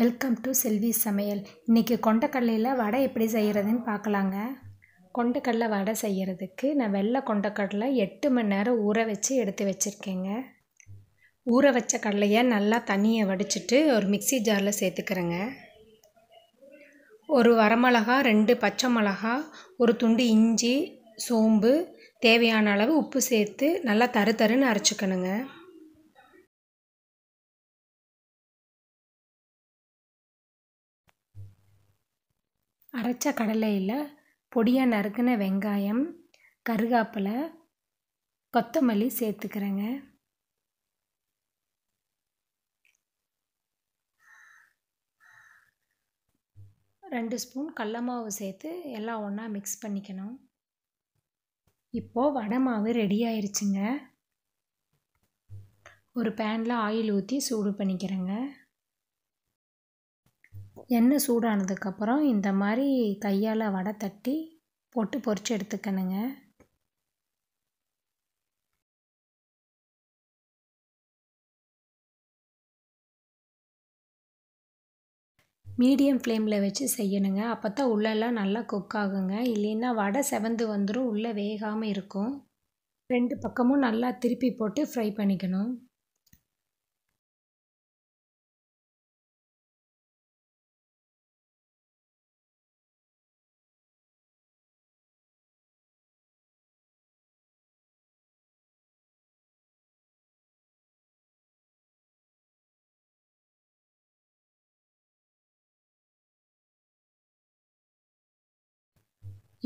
welcome to செல்வி சமையல் இன்றைக்கி கொண்டக்கடலையில் வடை எப்படி செய்கிறதுன்னு பார்க்கலாங்க கொண்டக்கடலை வடை செய்கிறதுக்கு நான் வெள்ளை கொண்டக்கடலை எட்டு மணி நேரம் ஊற வச்சு எடுத்து வச்சுருக்கேங்க ஊற வச்ச கடலையை நல்லா தண்ணியை வடிச்சிட்டு ஒரு மிக்சி ஜாரில் சேர்த்துக்கிறேங்க ஒரு வரமிளகா ரெண்டு பச்சை மிளகா ஒரு துண்டு இஞ்சி சோம்பு தேவையான அளவு உப்பு சேர்த்து நல்லா தரு தருன்னு அரைச்சிக்கணுங்க அரைச்ச கடலையில் பொடியாக நறுக்கின வெங்காயம் கருகாப்பிலை கொத்தமல்லி சேர்த்துக்கிறேங்க ரெண்டு ஸ்பூன் கடல மாவு சேர்த்து எல்லாம் ஒன்றா மிக்ஸ் பண்ணிக்கணும் இப்போது வடை மாவு ரெடி ஆயிடுச்சுங்க ஒரு பேனில் ஆயில் ஊற்றி சூடு பண்ணிக்கிறேங்க எண்ணெய் சூடானதுக்கப்புறம் இந்த மாதிரி கையால் வடை தட்டி போட்டு பொரித்து எடுத்துக்கணுங்க மீடியம் ஃப்ளேமில் வச்சு செய்யணுங்க அப்போ தான் உள்ளெல்லாம் நல்லா குக் ஆகுங்க இல்லைன்னா வடை செவந்து வந்துடும் உள்ளே வேகாமல் இருக்கும் ரெண்டு பக்கமும் நல்லா திருப்பி போட்டு ஃப்ரை பண்ணிக்கணும்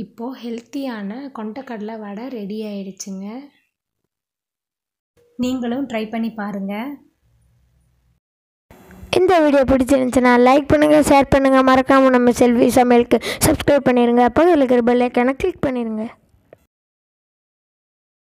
இப்போது ஹெல்த்தியான கொண்டக்கடலை வடை ரெடி ஆயிடுச்சுங்க நீங்களும் ட்ரை பண்ணி பாருங்கள் இந்த வீடியோ பிடிச்சிருந்துச்சுன்னா லைக் பண்ணுங்கள் ஷேர் பண்ணுங்கள் மறக்காமல் நம்ம செல்வி சமையலுக்கு சப்ஸ்கிரைப் பண்ணிடுங்க அப்போ இருக்கிற பெல்லைக்கான கிளிக் பண்ணிடுங்க